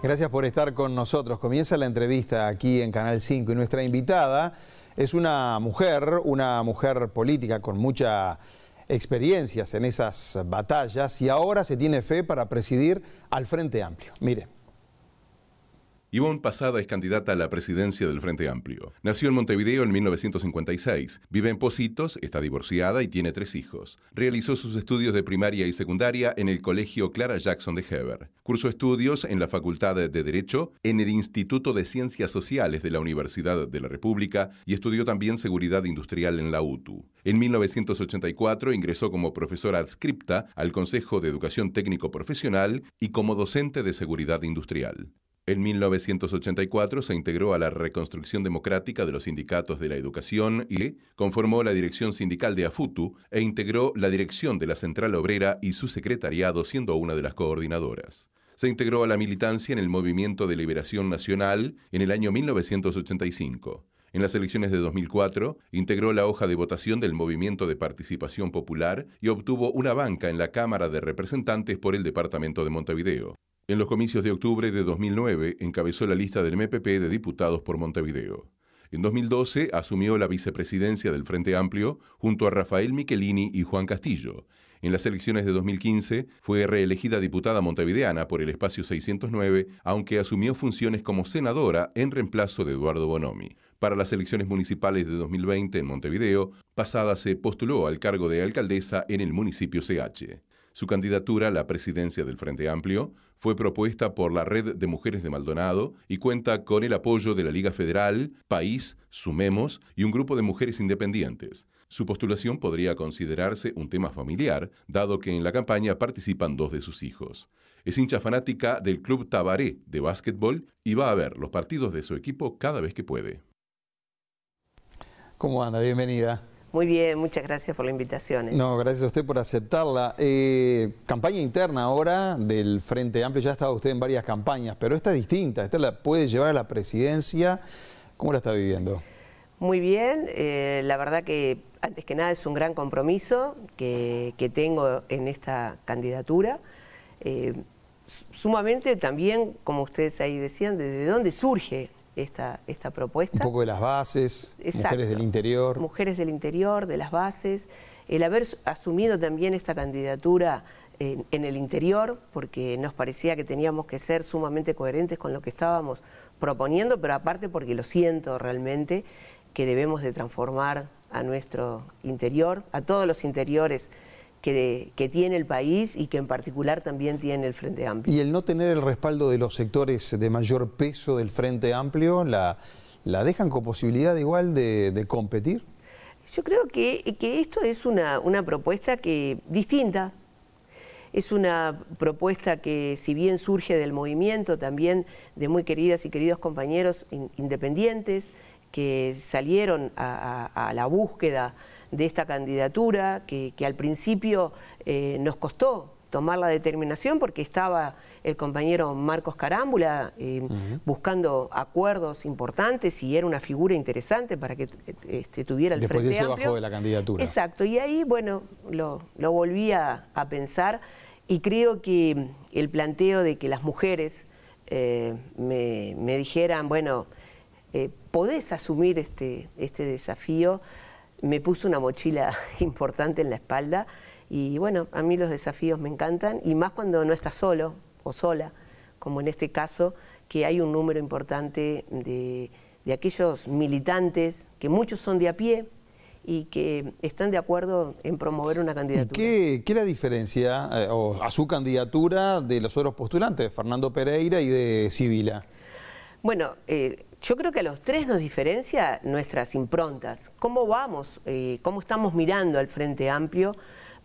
Gracias por estar con nosotros. Comienza la entrevista aquí en Canal 5 y nuestra invitada es una mujer, una mujer política con mucha experiencias en esas batallas y ahora se tiene fe para presidir al Frente Amplio. Mire. Ivonne Pasada es candidata a la presidencia del Frente Amplio. Nació en Montevideo en 1956, vive en Positos, está divorciada y tiene tres hijos. Realizó sus estudios de primaria y secundaria en el Colegio Clara Jackson de Heber. Cursó estudios en la Facultad de Derecho, en el Instituto de Ciencias Sociales de la Universidad de la República y estudió también Seguridad Industrial en la UTU. En 1984 ingresó como profesora adscripta al Consejo de Educación Técnico Profesional y como docente de Seguridad Industrial. En 1984 se integró a la reconstrucción democrática de los sindicatos de la educación y conformó la dirección sindical de AFUTU e integró la dirección de la Central Obrera y su secretariado siendo una de las coordinadoras. Se integró a la militancia en el Movimiento de Liberación Nacional en el año 1985. En las elecciones de 2004, integró la hoja de votación del Movimiento de Participación Popular y obtuvo una banca en la Cámara de Representantes por el Departamento de Montevideo. En los comicios de octubre de 2009 encabezó la lista del MPP de diputados por Montevideo. En 2012 asumió la vicepresidencia del Frente Amplio junto a Rafael Michelini y Juan Castillo. En las elecciones de 2015 fue reelegida diputada montevideana por el espacio 609, aunque asumió funciones como senadora en reemplazo de Eduardo Bonomi. Para las elecciones municipales de 2020 en Montevideo, pasada se postuló al cargo de alcaldesa en el municipio CH. Su candidatura a la presidencia del Frente Amplio fue propuesta por la Red de Mujeres de Maldonado y cuenta con el apoyo de la Liga Federal, País, Sumemos y un grupo de mujeres independientes. Su postulación podría considerarse un tema familiar, dado que en la campaña participan dos de sus hijos. Es hincha fanática del club Tabaré de básquetbol y va a ver los partidos de su equipo cada vez que puede. ¿Cómo anda? Bienvenida. Muy bien, muchas gracias por la invitación. ¿eh? No, gracias a usted por aceptarla. Eh, campaña interna ahora del Frente Amplio, ya ha estado usted en varias campañas, pero esta es distinta, esta la puede llevar a la presidencia. ¿Cómo la está viviendo? Muy bien, eh, la verdad que antes que nada es un gran compromiso que, tengo en esta candidatura. Eh, sumamente también, como ustedes ahí decían, desde dónde surge esta, esta propuesta. Un poco de las bases, mujeres del interior. Mujeres del interior, de las bases. El haber asumido también esta candidatura en, en, el interior, porque nos parecía que teníamos que ser sumamente coherentes con lo que estábamos proponiendo, pero aparte porque lo siento realmente, que debemos de transformar a nuestro interior, a todos los interiores que, tiene el país y que en particular también tiene el Frente Amplio. Y el no tener el respaldo de los sectores de mayor peso del Frente Amplio, ¿la, dejan con posibilidad igual de, competir? Yo creo que, esto es una, propuesta que distinta. Es una propuesta que, si bien surge del movimiento también de muy queridas y queridos compañeros independientes que salieron a la búsqueda de esta candidatura, que, al principio eh, nos costó tomar la determinación porque estaba el compañero Marcos Carámbula eh, buscando acuerdos importantes y era una figura interesante para que este, tuviera el Después Frente Después de la candidatura. Exacto, y ahí, bueno, lo, lo volví a, pensar y creo que el planteo de que las mujeres eh, me, dijeran, bueno, podés asumir este, este desafío, me puso una mochila importante en la espalda y bueno, a mí los desafíos me encantan y más cuando no está solo o sola, como en este caso, que hay un número importante de, de aquellos militantes, que muchos son de a pie y que están de acuerdo en promover una candidatura. ¿Y qué, la diferencia eh, a su candidatura de los otros postulantes, Fernando Pereira y de Sibila? Bueno, eh, yo creo que a los tres nos diferencia nuestras improntas. ¿Cómo vamos? Eh, ¿Cómo estamos mirando al Frente Amplio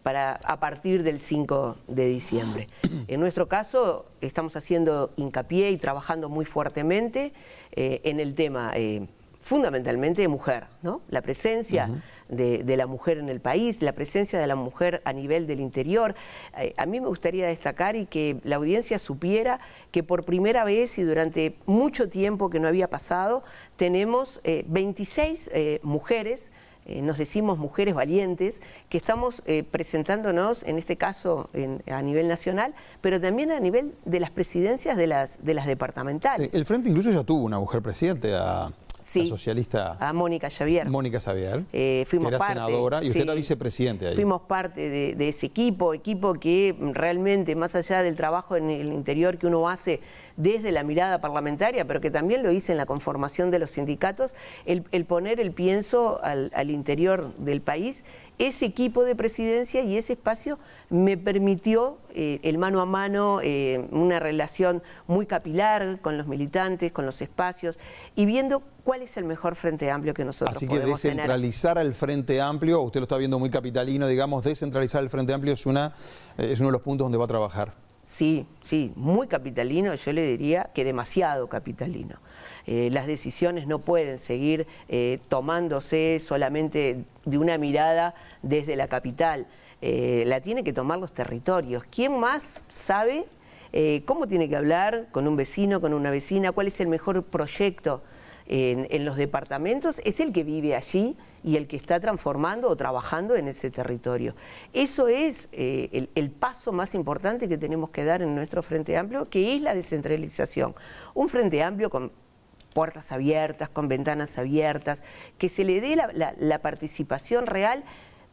para, a partir del 5 de diciembre? En nuestro caso, estamos haciendo hincapié y trabajando muy fuertemente eh, en el tema, eh, fundamentalmente, de mujer, ¿no? La presencia de, la mujer en el país, la presencia de la mujer a nivel del interior. Eh, a mí me gustaría destacar y que la audiencia supiera que por primera vez y durante mucho tiempo que no había pasado, tenemos 26 eh, eh, mujeres. nos decimos mujeres valientes, que estamos presentándonos, en este caso a nivel nacional, pero también a nivel de las presidencias de las, de las departamentales. el Frente incluso ya tuvo una mujer presidente a, sí, socialista... A Mónica Xavier. Mónica Xavier, eh, fuimos senadora y usted la vicepresidente ahí. Fuimos parte de, ese equipo, equipo que realmente, más allá del trabajo en el interior que uno hace desde la mirada parlamentaria, pero que también lo hice en la conformación de los sindicatos, el, poner el pienso al interior del país ese equipo de presidencia y ese espacio me permitió eh, el mano a mano, eh, una relación muy capilar con los militantes, con los espacios y viendo cuál es el mejor Frente Amplio que nosotros Así que descentralizar al Frente Amplio, usted lo está viendo muy capitalino, digamos, descentralizar el Frente Amplio es, una, eh, es uno de los puntos donde va a trabajar. Sí, sí, muy capitalino, yo le diría que demasiado capitalino. Eh, las decisiones no pueden seguir eh, tomándose solamente de una mirada desde la capital, eh, la tienen que tomar los territorios. ¿Quién más sabe cómo tiene que hablar con un vecino, con una vecina, cuál es el mejor proyecto? en, los departamentos es el que vive allí y el que está transformando o trabajando en ese territorio. Eso es eh, el, paso más importante que tenemos que dar en nuestro Frente Amplio, que es la descentralización. Un Frente Amplio con puertas abiertas, con ventanas abiertas, que se le dé la, participación real,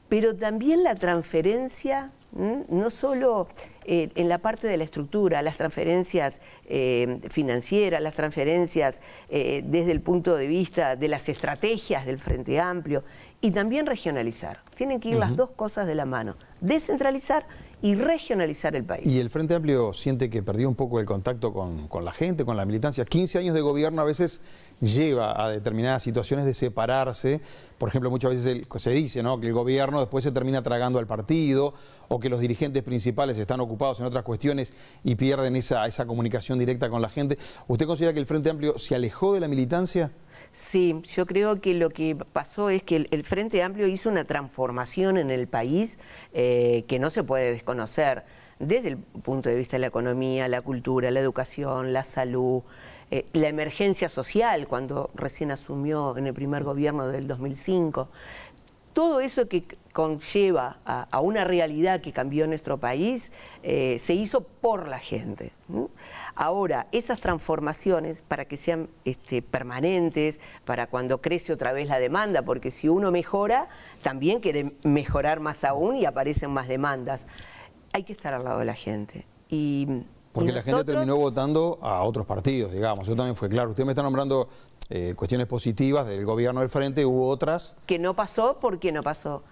pero también la transferencia, no solo eh, en la parte de la estructura, las transferencias eh, financieras, las transferencias eh, desde el punto de vista de las estrategias del Frente Amplio y también regionalizar. Tienen que ir las dos cosas de la mano, descentralizar y regionalizar el país. ¿Y el Frente Amplio siente que perdió un poco el contacto con, la gente, con la militancia? 15 años de gobierno a veces lleva a determinadas situaciones de separarse. Por ejemplo, muchas veces se dice ¿no? que el gobierno después se termina tragando al partido o que los dirigentes principales están ocupados en otras cuestiones y pierden esa, esa comunicación directa con la gente. ¿Usted considera que el Frente Amplio se alejó de la militancia? Sí, yo creo que lo que pasó es que el, Frente Amplio hizo una transformación en el país eh, que no se puede desconocer desde el punto de vista de la economía, la cultura, la educación, la salud, eh, la emergencia social cuando recién asumió en el primer gobierno del 2005. Todo eso que conlleva a, una realidad que cambió nuestro país, eh, se hizo por la gente. Ahora, esas transformaciones, para que sean este, permanentes, para cuando crece otra vez la demanda, porque si uno mejora, también quiere mejorar más aún y aparecen más demandas. Hay que estar al lado de la gente. Y, porque la gente terminó votando a otros partidos, digamos. yo también fue claro. Usted me está nombrando eh, cuestiones positivas del gobierno del frente, hubo otras. Que no pasó porque no pasó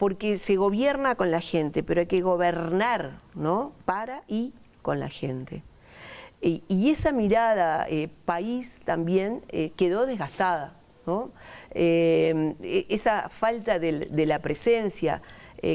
porque se gobierna con la gente, pero hay que gobernar, ¿no? Para y con la gente. y esa mirada eh, país también eh, quedó desgastada, eh, e, esa falta de, la presencia,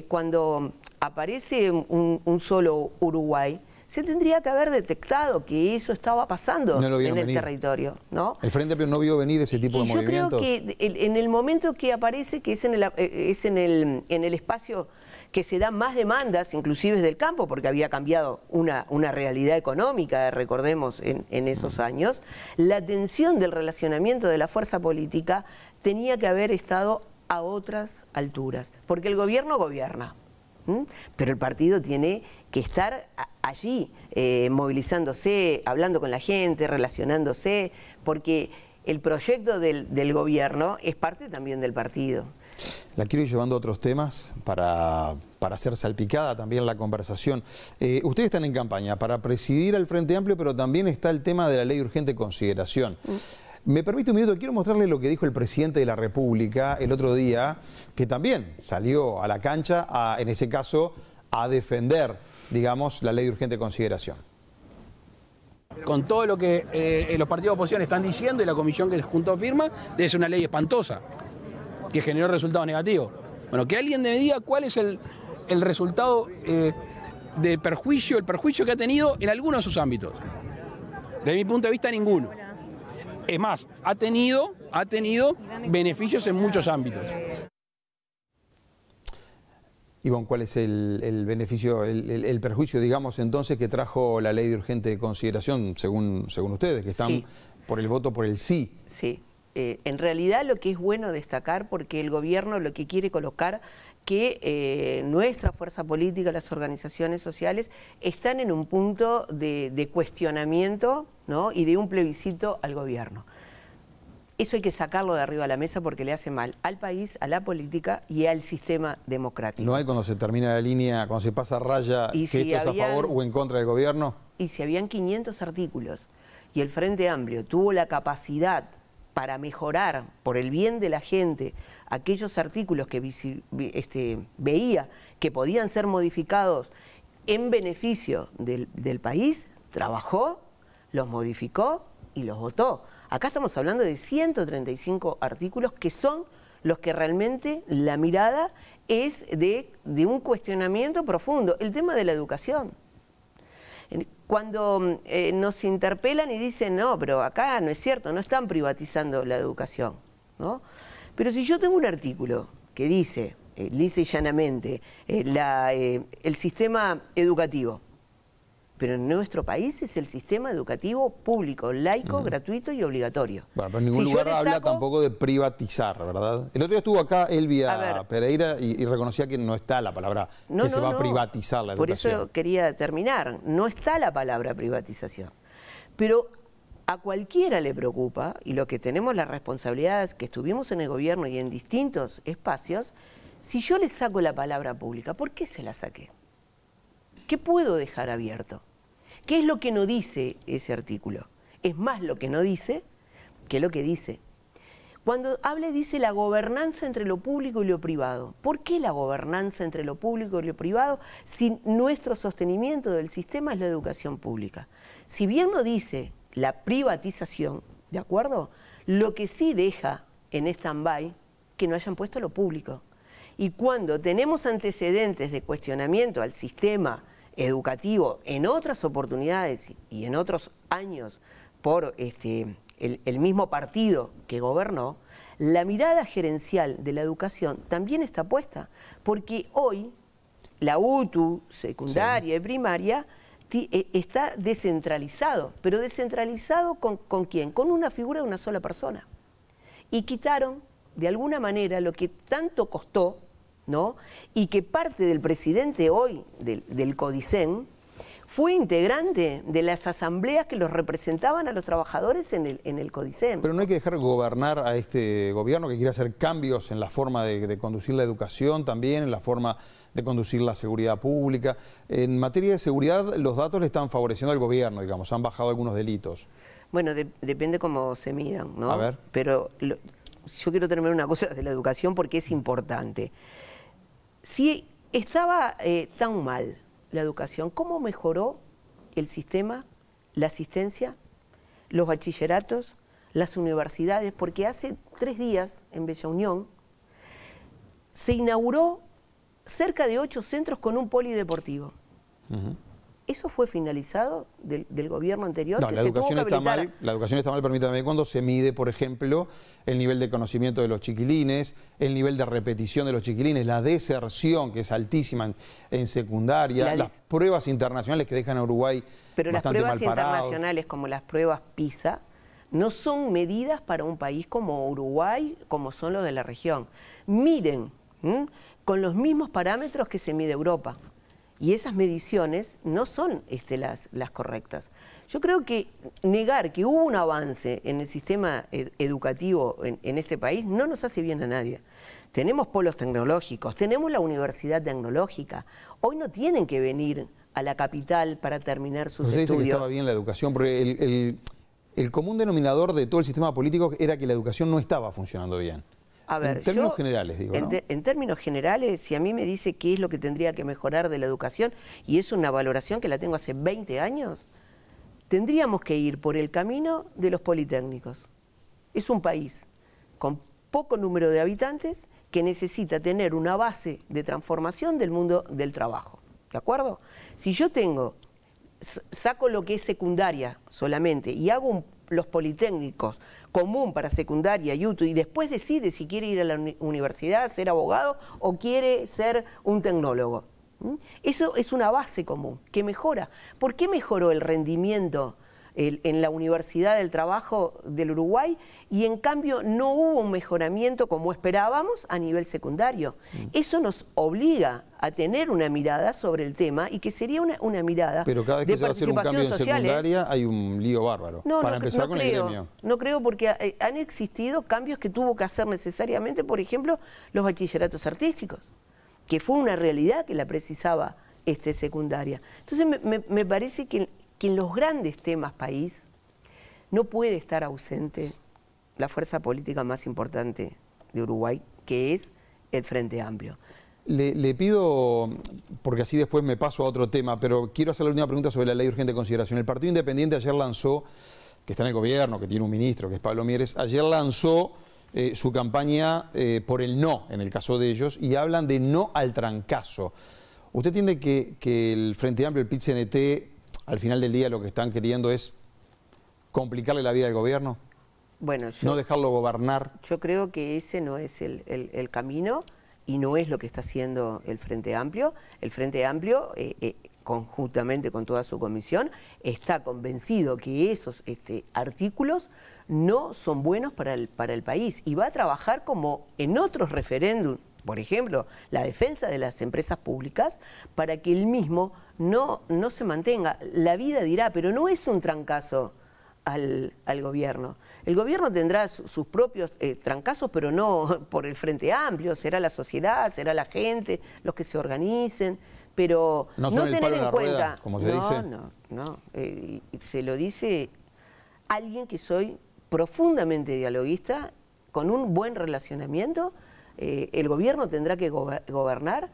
cuando aparece un solo Uruguay, se tendría que haber detectado que eso estaba pasando en el territorio. ¿no? El Frente Amplio no vio venir ese tipo de movimientos. Yo creo que en el momento que aparece, que es en el, eh, espacio que se dan más demandas, inclusive del campo, porque había cambiado una, realidad económica, recordemos, en esos años, la tensión del relacionamiento de la fuerza política tenía que haber estado a otras alturas, porque el gobierno gobierna, pero el partido tiene que estar allí, eh, movilizándose, hablando con la gente, relacionándose, porque el proyecto del, gobierno es parte también del partido. La quiero ir llevando a otros temas para, para hacer salpicada también la conversación. Eh, ustedes están en campaña para presidir al Frente Amplio, pero también está el tema de la ley de urgente consideración. Mm. Me permite un minuto, quiero mostrarle lo que dijo el presidente de la República el otro día, que también salió a la cancha, en ese caso, a defender, digamos, la ley de urgente consideración. Con todo lo que eh, eh, los partidos de oposición están diciendo y la comisión que les juntó firma, es una ley espantosa, que generó resultados negativos. Bueno, que alguien me diga cuál es el, resultado eh, de perjuicio, el perjuicio que ha tenido en algunos de sus ámbitos. De mi punto de vista, ninguno. Es más, ha tenido, ha tenido beneficios en muchos ámbitos. Ivonne, ¿cuál es el, beneficio, el, perjuicio, digamos, entonces que trajo la ley de urgente consideración, según, según ustedes, que están por el voto por el sí? Sí. Eh, en realidad lo que es bueno destacar, porque el gobierno lo que quiere colocar que eh, nuestra fuerza política, las organizaciones sociales, están en un punto de, cuestionamiento ¿no? y de un plebiscito al gobierno. Eso hay que sacarlo de arriba de la mesa porque le hace mal al país, a la política y al sistema democrático. ¿No hay cuando se termina la línea, cuando se pasa raya, y que esto es a favor o en contra del gobierno? Y si habían 500 artículos y el Frente Amplio tuvo la capacidad para mejorar por el bien de la gente aquellos artículos que este, veía que podían ser modificados en beneficio del, país, trabajó, los modificó y los votó. Acá estamos hablando de 135 artículos que son los que realmente la mirada es de, de, un cuestionamiento profundo. El tema de la educación cuando mm, eh, nos interpelan y dicen, no, pero acá no es cierto, no están privatizando la educación. ¿no? Pero si yo tengo un artículo que dice, eh, lisa y llanamente, eh, el sistema educativo pero en nuestro país es el sistema educativo público, laico, gratuito y obligatorio. Bueno, pero en ningún lugar habla tampoco de privatizar, ¿verdad? El otro día estuvo acá Elvia Pereira y, reconocía que no está la palabra que se va a privatizar la educación. Por eso quería terminar, no está la palabra privatización. Pero a cualquiera le preocupa, y lo que tenemos las responsabilidades que estuvimos en el gobierno y en distintos espacios, si yo le saco la palabra pública, ¿por qué se la saqué? ¿Qué puedo dejar abierto? ¿Qué es lo que no dice ese artículo? Es más lo que no dice que lo que dice. Cuando habla dice la gobernanza entre lo público y lo privado. ¿Por qué la gobernanza entre lo público y lo privado si nuestro sostenimiento del sistema es la educación pública? Si bien no dice la privatización, ¿de acuerdo? Lo que sí deja en stand-by que no hayan puesto lo público. Y cuando tenemos antecedentes de cuestionamiento al sistema, educativo en otras oportunidades y en otros años por este, el, mismo partido que gobernó, la mirada gerencial de la educación también está puesta, porque hoy la UTU, secundaria y primaria, eh, está descentralizado, pero descentralizado con, con quién? Con una figura de una sola persona. Y quitaron, de alguna manera, lo que tanto costó y que parte del presidente hoy del, CODICEN fue integrante de las asambleas que los representaban a los trabajadores en el, en el CODICEN. Pero no hay que dejar gobernar a este gobierno que quiere hacer cambios en la forma de, conducir la educación también, en la forma de conducir la seguridad pública. En materia de seguridad, los datos le están favoreciendo al gobierno, digamos, han bajado algunos delitos. Bueno, depende cómo se midan, ¿no? A ver. Pero yo quiero terminar una cosa de la educación porque es importante. Si estaba eh, tan mal la educación, ¿cómo mejoró el sistema, la asistencia, los bachilleratos, las universidades? Porque hace tres días en Bella Unión se inauguró cerca de ocho centros con un polideportivo. ¿Eso fue finalizado del, gobierno anterior? No, la, educación está mal, la educación está mal, permítame, cuando se mide, por ejemplo, el nivel de conocimiento de los chiquilines, el nivel de repetición de los chiquilines, la deserción, que es altísima en, secundaria, las pruebas internacionales que dejan a Uruguay Pero las pruebas internacionales, como las pruebas PISA, no son medidas para un país como Uruguay, como son los de la región. Miren, con los mismos parámetros que se mide Europa y esas mediciones no son este, las, correctas. Yo creo que negar que hubo un avance en el sistema e, educativo en, este país no nos hace bien a nadie. Tenemos polos tecnológicos, tenemos la universidad tecnológica. Hoy no tienen que venir a la capital para terminar sus estudios. Dice que estaba bien la educación, porque el común denominador de todo el sistema político era que la educación no estaba funcionando bien en términos generales, en, términos generales, si a mí me dice qué es lo que tendría que mejorar de la educación, y es una valoración que la tengo hace 20 años, tendríamos que ir por el camino de los politécnicos. Es un país con poco número de habitantes que necesita tener una base de transformación del mundo del trabajo. ¿De acuerdo? Si yo tengo, saco lo que es secundaria solamente y hago un los politécnicos común para secundaria y y después decide si quiere ir a la universidad, ser abogado o quiere ser un tecnólogo. Eso es una base común que mejora. ¿Por qué mejoró el rendimiento en la Universidad del Trabajo del Uruguay y en cambio no hubo un mejoramiento como esperábamos a nivel secundario. Mm. Eso nos obliga a tener una mirada sobre el tema y que sería una, una mirada Pero cada vez que se va a hacer un cambio en ¿eh? secundaria hay un lío bárbaro para no, empezar con creo, el gremio. No creo porque eh, han existido cambios que tuvo que hacer necesariamente, por ejemplo, los bachilleratos artísticos, que fue una realidad que la precisaba este, secundaria. Entonces me, me, me parece que, que en los grandes temas país no puede estar ausente la fuerza política más importante de Uruguay, que es el Frente Amplio. Le, pido, porque así después me paso a otro tema, pero quiero hacerle una pregunta sobre la ley Urgente de consideración. El Partido Independiente ayer lanzó, que está en el gobierno, que tiene un ministro, que es Pablo Mieres, ayer lanzó eh, su campaña eh, por el no, en el caso de ellos, y hablan de no al trancazo. ¿Usted entiende que, que el Frente Amplio, el PIT-CNT, al final del día lo que están queriendo es complicarle la vida al gobierno? Bueno, no dejarlo gobernar. Yo creo que ese no es el, camino y no es lo que está haciendo el Frente Amplio. El Frente Amplio, eh, eh, conjuntamente con toda su comisión, está convencido que esos este, artículos no son buenos para el, para el país y va a trabajar como en otros referéndums por ejemplo, la defensa de las empresas públicas, para que el mismo no, se mantenga. La vida dirá, pero no es un trancazo al, gobierno. El gobierno tendrá sus propios eh, trancazos, pero no por el Frente Amplio, será la sociedad, será la gente, los que se organicen pero no, tener en cuenta, se no, no, no, eh, se lo dice alguien que soy profundamente dialoguista, con un buen relacionamiento eh, el gobierno tendrá que gobernar,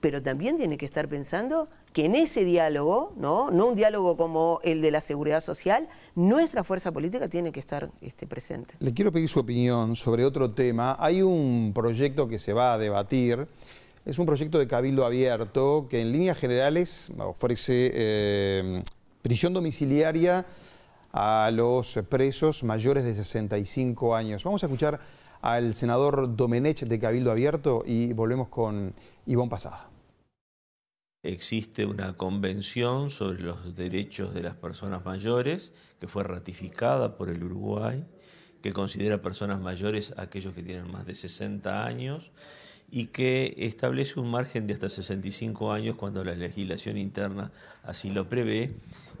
pero también tiene que estar pensando que en ese diálogo, ¿no? no un diálogo como el de la seguridad social, nuestra fuerza política tiene que estar este, presente. Le quiero pedir su opinión sobre otro tema. Hay un proyecto que se va a debatir. Es un proyecto de cabildo abierto que en líneas generales ofrece eh, prisión domiciliaria a los presos mayores de 65 años. Vamos a escuchar al senador Domenech de Cabildo Abierto y volvemos con Ivón Pasada. Existe una convención sobre los derechos de las personas mayores que fue ratificada por el Uruguay, que considera personas mayores aquellos que tienen más de 60 años y que establece un margen de hasta 65 años cuando la legislación interna así lo prevé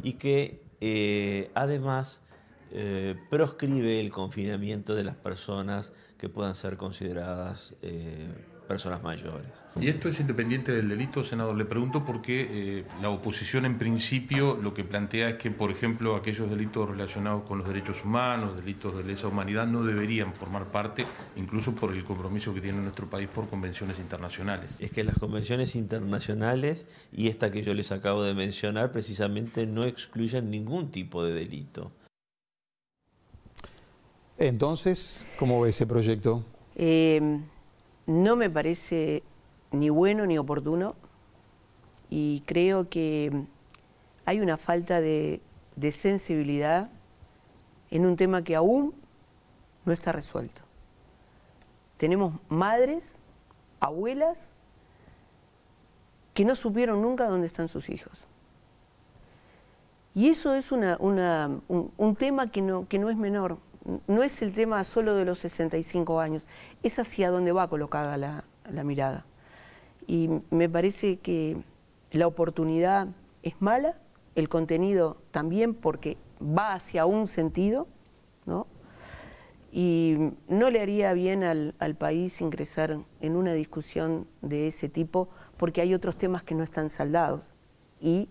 y que eh, además eh, proscribe el confinamiento de las personas que puedan ser consideradas eh, personas mayores. Y esto es independiente del delito, senador. Le pregunto porque eh, la oposición en principio lo que plantea es que, por ejemplo, aquellos delitos relacionados con los derechos humanos, delitos de lesa humanidad, no deberían formar parte, incluso por el compromiso que tiene nuestro país por convenciones internacionales. Es que las convenciones internacionales y esta que yo les acabo de mencionar precisamente no excluyen ningún tipo de delito. Entonces, ¿cómo ve ese proyecto? Em, no me parece ni bueno ni oportuno y creo que hay una falta de, sensibilidad en un tema que aún no está resuelto. Tenemos madres, abuelas, que no supieron nunca dónde están sus hijos. Y eso es un, un, tema que no, que no es menor no es el tema solo de los 65 años, es hacia dónde va colocada la, mirada. Y me parece que la oportunidad es mala, el contenido también porque va hacia un sentido, ¿no? Y no le haría bien al, país ingresar en una discusión de ese tipo porque hay otros temas que no están saldados y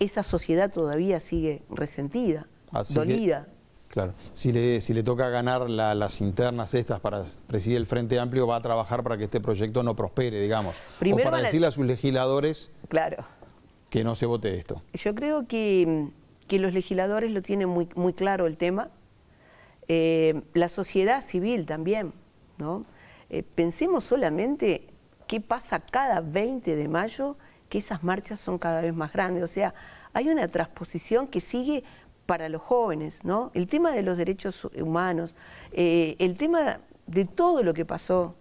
esa sociedad todavía sigue resentida, dolida. Claro. Si le, si le toca ganar las internas estas para presidir el Frente Amplio, va a trabajar para que este proyecto no prospere, digamos. o para decirle a sus legisladores claro. que no se vote esto. Yo creo que, los legisladores lo tienen muy, muy claro el tema. Eh, la sociedad civil también, ¿no? Eh, pensemos solamente qué pasa cada 20 de mayo, que esas marchas son cada vez más grandes. O sea, hay una transposición que sigue para los jóvenes, ¿no? El tema de los derechos humanos, eh, el tema de todo lo que pasó,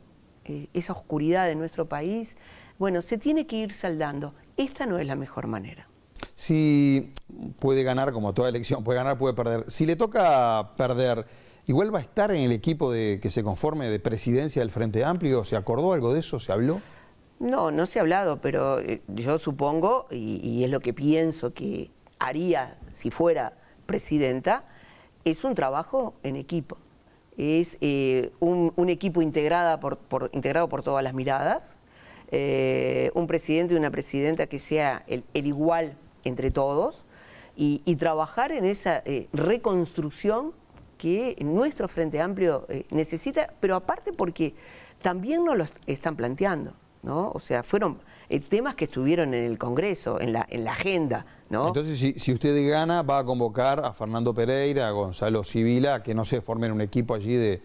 eh, esa oscuridad en nuestro país, bueno, se tiene que ir saldando. Esta no es la mejor manera. Si puede ganar, como toda elección, puede ganar, puede perder. Si le toca perder, igual va a estar en el equipo de, que se conforme de presidencia del Frente Amplio. ¿Se acordó algo de eso? ¿Se habló? No, no se ha hablado, pero eh, yo supongo, y es lo que pienso que haría si fuera presidenta, es un trabajo en equipo. Es eh, un, equipo integrada integrado por todas las miradas, eh, un presidente y una presidenta que sea el, igual entre todos y, trabajar en esa eh, reconstrucción que nuestro Frente Amplio necesita, pero aparte porque también nos lo están planteando, ¿no? O sea, fueron temas que estuvieron en el Congreso, en la, en la agenda, entonces, si, usted gana, va a convocar a Fernando Pereira, a Gonzalo Sibila, que no se formen un equipo allí de,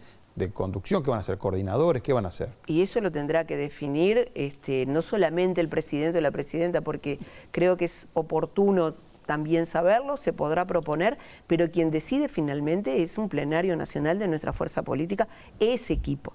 conducción, que van a ser coordinadores, ¿qué van a hacer? Y eso lo tendrá que definir este, no solamente el presidente o la presidenta, porque creo que es oportuno también saberlo, se podrá proponer, pero quien decide finalmente es un plenario nacional de nuestra fuerza política, ese equipo,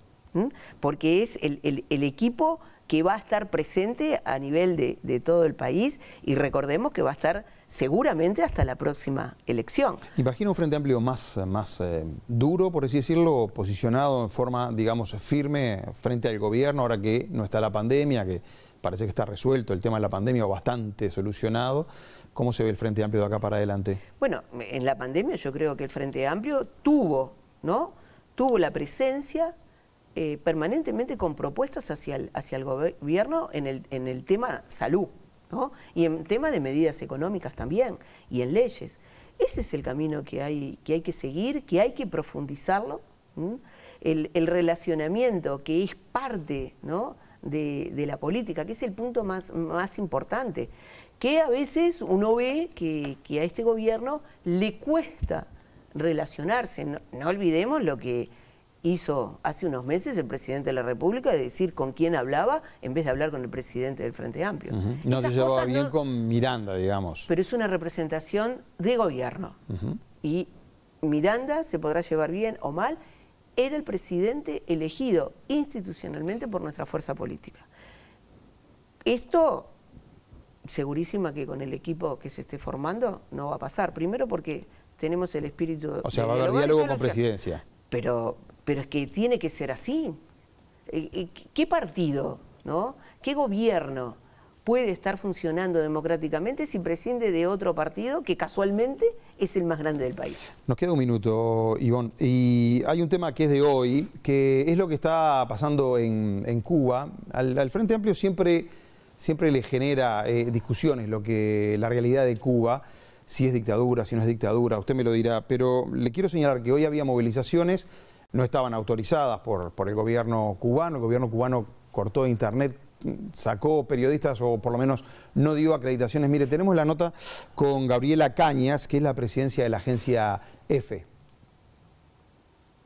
porque es el equipo que va a estar presente a nivel de, todo el país y recordemos que va a estar seguramente hasta la próxima elección. Imagino un Frente Amplio más, más eh, duro, por así decirlo, posicionado en forma, digamos, firme frente al gobierno, ahora que no está la pandemia, que parece que está resuelto el tema de la pandemia o bastante solucionado. ¿Cómo se ve el Frente Amplio de acá para adelante? Bueno, en la pandemia yo creo que el Frente Amplio tuvo, ¿no? Tuvo la presencia, eh, permanentemente con propuestas hacia el, hacia el gobierno en el, tema salud y en tema de medidas económicas también y en leyes. Ese es el camino que hay que, hay que seguir, que hay que profundizarlo. El, relacionamiento que es parte de, la política, que es el punto más, importante, que a veces uno ve que, a este gobierno le cuesta relacionarse. no, olvidemos lo que, hizo hace unos meses el presidente de la República de decir con quién hablaba en vez de hablar con el presidente del Frente Amplio. No se llevaba bien con Miranda, digamos. Pero es una representación de gobierno. Y Miranda se podrá llevar bien o mal, era el presidente elegido institucionalmente por nuestra fuerza política. Esto, segurísima que con el equipo que se esté formando, no va a pasar. Primero porque tenemos el espíritu... O sea, va a haber diálogo con presidencia. Pero pero es que tiene que ser así. Eh, eh, ¿Qué partido, no? qué gobierno puede estar funcionando democráticamente si prescinde de otro partido que casualmente es el más grande del país? Nos queda un minuto, Ivonne. Y hay un tema que es de hoy, que es lo que está pasando en, Cuba. Al, Frente Amplio siempre, siempre le genera eh, discusiones lo que la realidad de Cuba si es dictadura, si no es dictadura, usted me lo dirá, pero le quiero señalar que hoy había movilizaciones no estaban autorizadas por, por el gobierno cubano. El gobierno cubano cortó internet sacó periodistas o por lo menos no dio acreditaciones. Mire, tenemos la nota con Gabriela Cañas, que es la presidencia de la agencia EFE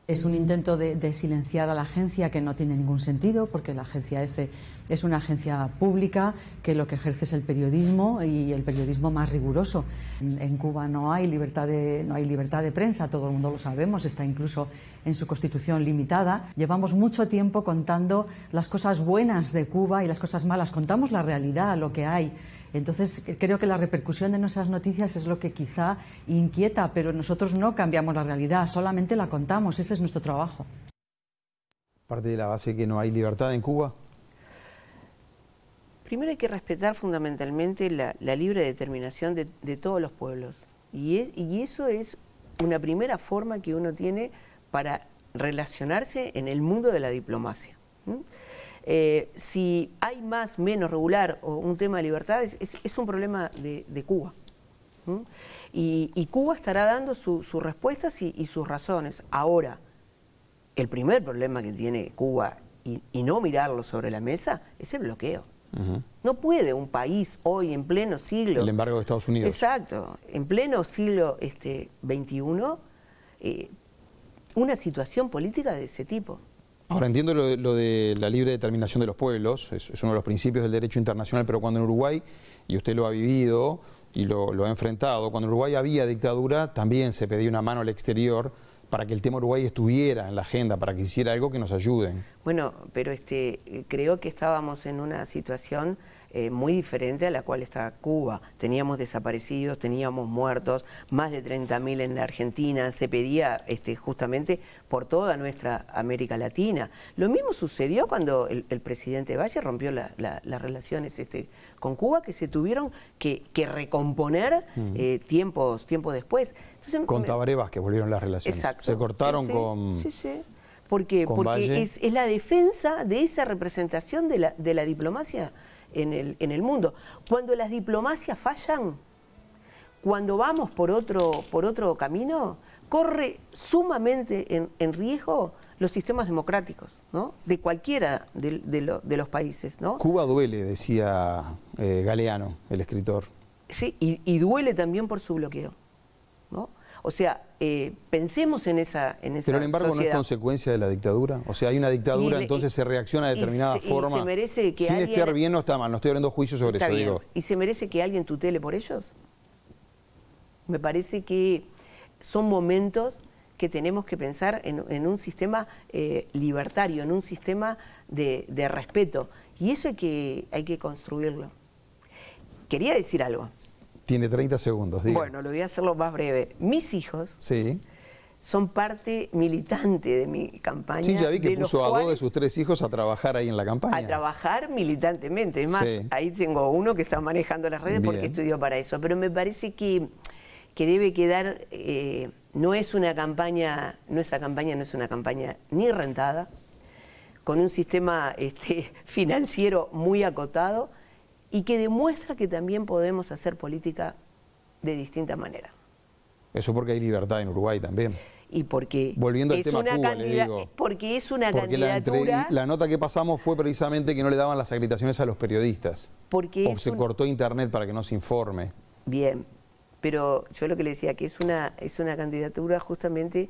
es un intento de, silenciar a la agencia que no tiene ningún sentido, porque la agencia F es una agencia pública que lo que ejerce es el periodismo y el periodismo más riguroso. En, Cuba no hay libertad de no hay libertad de prensa, todo el mundo lo sabemos, está incluso en su constitución limitada. Llevamos mucho tiempo contando las cosas buenas de Cuba y las cosas malas, contamos la realidad, lo que hay entonces, creo que la repercusión de nuestras noticias es lo que quizá inquieta, pero nosotros no cambiamos la realidad, solamente la contamos, ese es nuestro trabajo. Parte de la base que no hay libertad en Cuba. Primero hay que respetar fundamentalmente la, libre determinación de, todos los pueblos. Y, eso es una primera forma que uno tiene para relacionarse en el mundo de la diplomacia. Eh, si hay más, menos regular o un tema de libertades, es, un problema de, Cuba. Y, Cuba estará dando sus respuestas y, sus razones. Ahora, el primer problema que tiene Cuba y, no mirarlo sobre la mesa es el bloqueo. No puede un país hoy en pleno siglo... El embargo de Estados Unidos. Exacto. En pleno siglo este, XXI, eh, una situación política de ese tipo. Ahora entiendo lo, de la libre determinación de los pueblos, es, uno de los principios del derecho internacional, pero cuando en Uruguay, y usted lo ha vivido y lo, lo ha enfrentado, cuando en Uruguay había dictadura también se pedía una mano al exterior para que el tema Uruguay estuviera en la agenda, para que hiciera algo que nos ayuden. Bueno, pero este, creo que estábamos en una situación eh, muy diferente a la cual está Cuba. Teníamos desaparecidos, teníamos muertos, más de 30.000 en la Argentina, se pedía este, justamente por toda nuestra América Latina. Lo mismo sucedió cuando el, presidente Valle rompió las relaciones este, con Cuba, que se tuvieron que, recomponer mm. eh, tiempos, tiempo después con Tabaré Vázquez volvieron las relaciones. Se cortaron con... Sí, sí. ¿Por Porque es, la defensa de esa representación de la, diplomacia en el, mundo. Cuando las diplomacias fallan, cuando vamos por otro, por otro camino, corre sumamente en, riesgo los sistemas democráticos, ¿no? De cualquiera de, los países, Cuba duele, decía eh, Galeano, el escritor. Sí, y duele también por su bloqueo. O sea, eh, pensemos en esa, en esa Pero en embargo no es consecuencia de la dictadura. O sea, hay una dictadura, entonces se reacciona de determinada y se, forma. merece que sin alguien... estar bien o está mal, no estoy hablando juicio sobre eso. Digo. ¿Y se merece que alguien tutele por ellos? Me parece que son momentos que tenemos que pensar en, un sistema eh, libertario, en un sistema de, de, respeto. Y eso hay que, hay que construirlo. Quería decir algo. Tiene 30 segundos, diga. Bueno, lo voy a hacer lo más breve. Mis hijos son parte militante de mi campaña. Sí, ya vi que puso a dos de sus tres hijos a trabajar ahí en la campaña. A trabajar militantemente. Es más, ahí tengo uno que está manejando las redes porque estudió para eso. Pero me parece que, que debe quedar... Eh, no es una campaña, nuestra campaña no es una campaña ni rentada, con un sistema este, financiero muy acotado, y que demuestra que también podemos hacer política de distinta manera. Eso porque hay libertad en Uruguay también. Y porque Volviendo al es tema una Cuba, Porque es una candidatura... La, nota que pasamos fue precisamente que no le daban las acreditaciones a los periodistas. Porque o se cortó internet para que no se informe. Bien, pero yo lo que le decía, que es una, es una candidatura justamente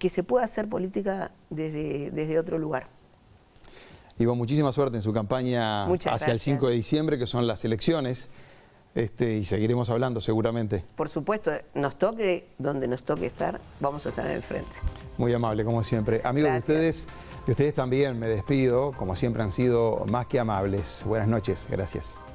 que se puede hacer política desde, desde otro lugar y vos, muchísima suerte en su campaña hacia el 5 de diciembre, que son las elecciones. Este, y seguiremos hablando seguramente. Por supuesto, nos toque donde nos toque estar, vamos a estar en el frente. Muy amable, como siempre. Amigos de ustedes, de ustedes también me despido, como siempre han sido más que amables. Buenas noches, gracias.